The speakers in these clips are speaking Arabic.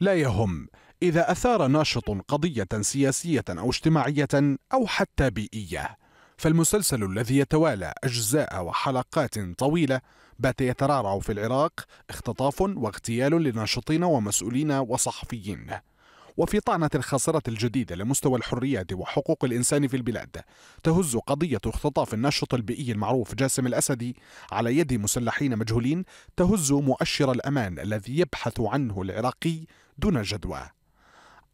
لا يهم إذا أثار ناشط قضية سياسية أو اجتماعية أو حتى بيئية فالمسلسل الذي يتوالى أجزاء وحلقات طويلة بات يترعرع في العراق اختطاف واغتيال لناشطين ومسؤولين وصحفيين وفي طعنة الخسارة الجديدة لمستوى الحريات وحقوق الإنسان في البلاد تهز قضية اختطاف الناشط البيئي المعروف جاسم الأسدي على يد مسلحين مجهولين تهز مؤشر الأمان الذي يبحث عنه العراقي دون جدوى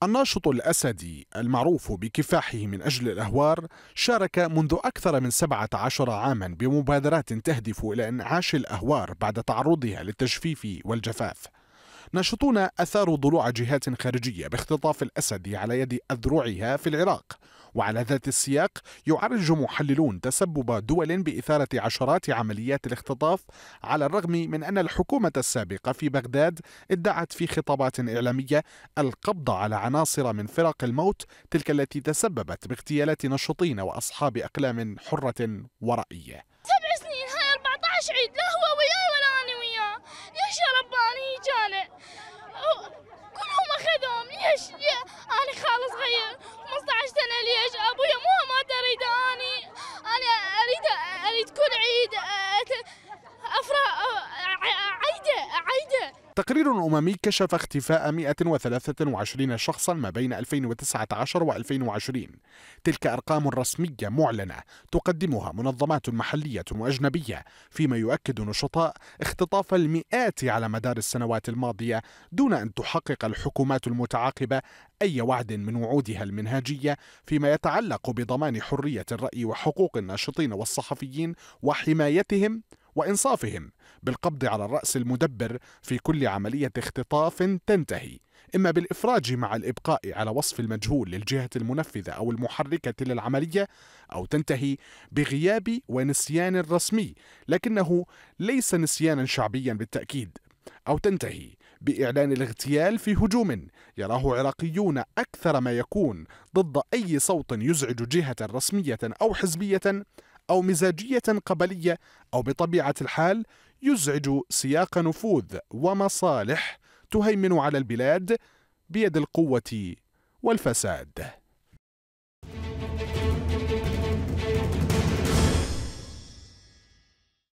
الناشط الأسدي المعروف بكفاحه من أجل الأهوار شارك منذ أكثر من 17 عاما بمبادرات تهدف إلى إنعاش الأهوار بعد تعرضها للتجفيف والجفاف ناشطون أثاروا ضلوع جهات خارجية باختطاف الأسد على يد أذرعها في العراق وعلى ذات السياق يعرج محللون تسبب دول بإثارة عشرات عمليات الاختطاف على الرغم من أن الحكومة السابقة في بغداد ادعت في خطابات إعلامية القبض على عناصر من فرق الموت تلك التي تسببت باغتيالات نشطين وأصحاب أقلام حرة ورأية تقرير أممي كشف اختفاء 123 شخصا ما بين 2019 و 2020 تلك أرقام رسمية معلنة تقدمها منظمات محلية وأجنبية فيما يؤكد نشطاء اختطاف المئات على مدار السنوات الماضية دون أن تحقق الحكومات المتعاقبة أي وعد من وعودها المنهاجية فيما يتعلق بضمان حرية الرأي وحقوق الناشطين والصحفيين وحمايتهم وإنصافهم بالقبض على الرأس المدبر في كل عملية اختطاف تنتهي إما بالإفراج مع الإبقاء على وصف المجهول للجهة المنفذة أو المحركة للعملية أو تنتهي بغياب ونسيان رسمي لكنه ليس نسيانا شعبيا بالتأكيد أو تنتهي بإعلان الاغتيال في هجوم يراه عراقيون أكثر ما يكون ضد أي صوت يزعج جهة رسمية أو حزبية أو مزاجية قبلية أو بطبيعة الحال يزعج سياق نفوذ ومصالح تهيمن على البلاد بيد القوة والفساد